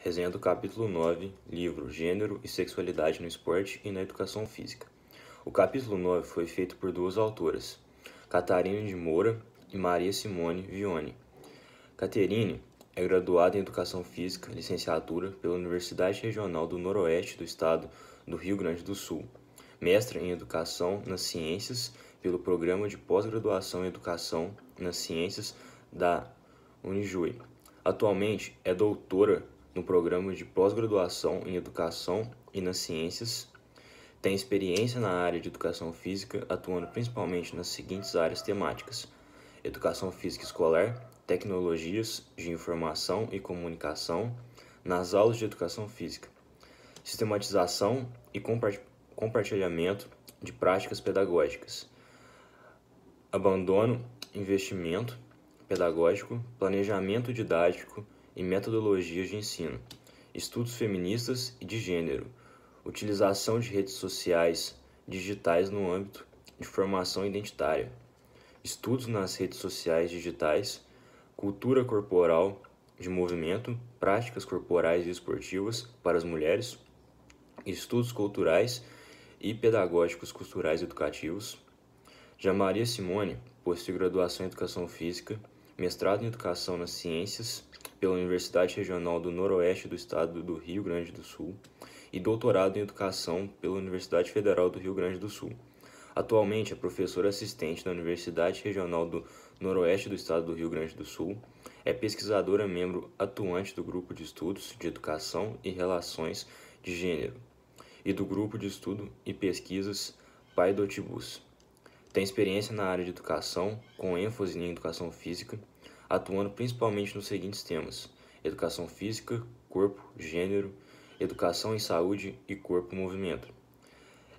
Resenha do capítulo 9, livro Gênero e Sexualidade no Esporte e na Educação Física. O capítulo 9 foi feito por duas autoras, Catarina de Moura e Maria Simone Vione. Catarina é graduada em Educação Física, licenciatura pela Universidade Regional do Noroeste do Estado do Rio Grande do Sul, mestra em Educação nas Ciências pelo Programa de Pós-Graduação em Educação nas Ciências da Unijuí. Atualmente é doutora no programa de pós-graduação em Educação e nas Ciências. Tem experiência na área de educação física, atuando principalmente nas seguintes áreas temáticas: educação física escolar, tecnologias de informação e comunicação, nas aulas de educação física, sistematização e compartilhamento de práticas pedagógicas, abandono, investimento pedagógico, planejamento didático e metodologias de ensino, estudos feministas e de gênero, utilização de redes sociais digitais no âmbito de formação identitária, estudos nas redes sociais digitais, cultura corporal de movimento, práticas corporais e esportivas para as mulheres, estudos culturais e pedagógicos culturais educativos. Já Maria Simone possui graduação em Educação Física mestrado em Educação nas Ciências pela Universidade Regional do Noroeste do Estado do Rio Grande do Sul e doutorado em Educação pela Universidade Federal do Rio Grande do Sul. Atualmente é professora assistente na Universidade Regional do Noroeste do Estado do Rio Grande do Sul, é pesquisadora membro atuante do Grupo de Estudos de Educação e Relações de Gênero e do Grupo de Estudo e Pesquisas Pai do Paidotibus tem experiência na área de educação, com ênfase em educação física, atuando principalmente nos seguintes temas: educação física, corpo, gênero, educação em saúde e corpo movimento.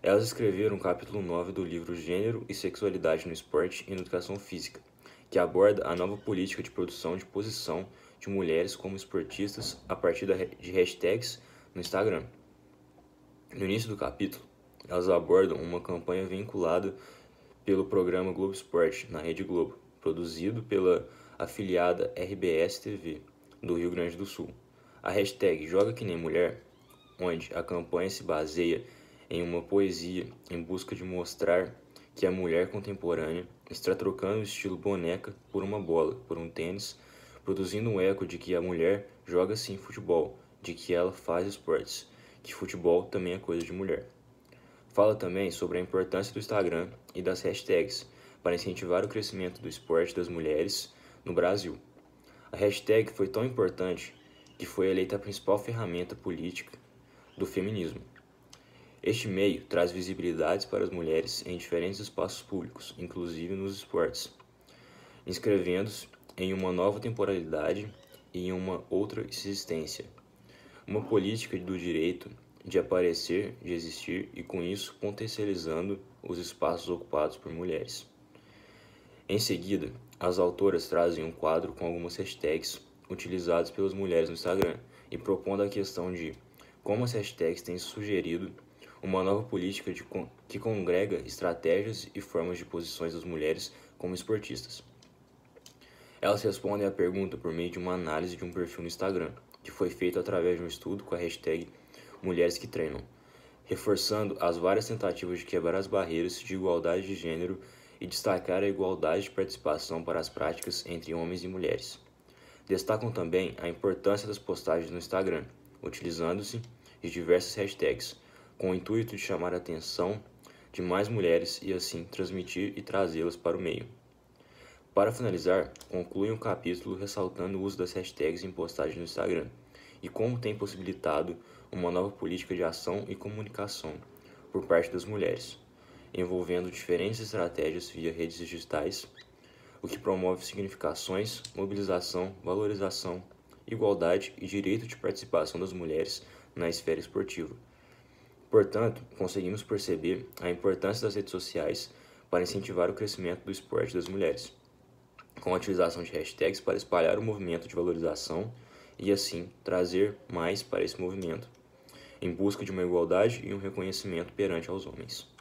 Elas escreveram o capítulo 9 do livro Gênero e Sexualidade no Esporte e na Educação Física, que aborda a nova política de produção de posição de mulheres como esportistas a partir de hashtags no Instagram. No início do capítulo, elas abordam uma campanha vinculada pelo programa Globo Esporte, na Rede Globo, produzido pela afiliada RBS TV, do Rio Grande do Sul. A hashtag Joga Que Nem Mulher, onde a campanha se baseia em uma poesia em busca de mostrar que a mulher contemporânea está trocando o estilo boneca por uma bola, por um tênis, produzindo um eco de que a mulher joga sim futebol, de que ela faz esportes, que futebol também é coisa de mulher. Fala também sobre a importância do Instagram e das hashtags para incentivar o crescimento do esporte das mulheres no Brasil. A hashtag foi tão importante que foi eleita a principal ferramenta política do feminismo. Este meio traz visibilidade para as mulheres em diferentes espaços públicos, inclusive nos esportes, inscrevendo-se em uma nova temporalidade e em uma outra existência. Uma política do direito de aparecer, de existir e com isso potencializando os espaços ocupados por mulheres. Em seguida, as autoras trazem um quadro com algumas hashtags utilizadas pelas mulheres no Instagram e propondo a questão de como as hashtags têm sugerido uma nova política con que congrega estratégias e formas de posições das mulheres como esportistas. Elas respondem à pergunta por meio de uma análise de um perfil no Instagram, que foi feito através de um estudo com a hashtag mulheres que treinam, reforçando as várias tentativas de quebrar as barreiras de igualdade de gênero e destacar a igualdade de participação para as práticas entre homens e mulheres. Destacam também a importância das postagens no Instagram, utilizando-se de diversas hashtags, com o intuito de chamar a atenção de mais mulheres e assim transmitir e trazê-las para o meio. Para finalizar, concluem o capítulo ressaltando o uso das hashtags em postagens no Instagram, e como tem possibilitado uma nova política de ação e comunicação por parte das mulheres, envolvendo diferentes estratégias via redes digitais, o que promove significações, mobilização, valorização, igualdade e direito de participação das mulheres na esfera esportiva. Portanto, conseguimos perceber a importância das redes sociais para incentivar o crescimento do esporte das mulheres, com a utilização de hashtags para espalhar o movimento de valorização e assim trazer mais para esse movimento, em busca de uma igualdade e um reconhecimento perante aos homens.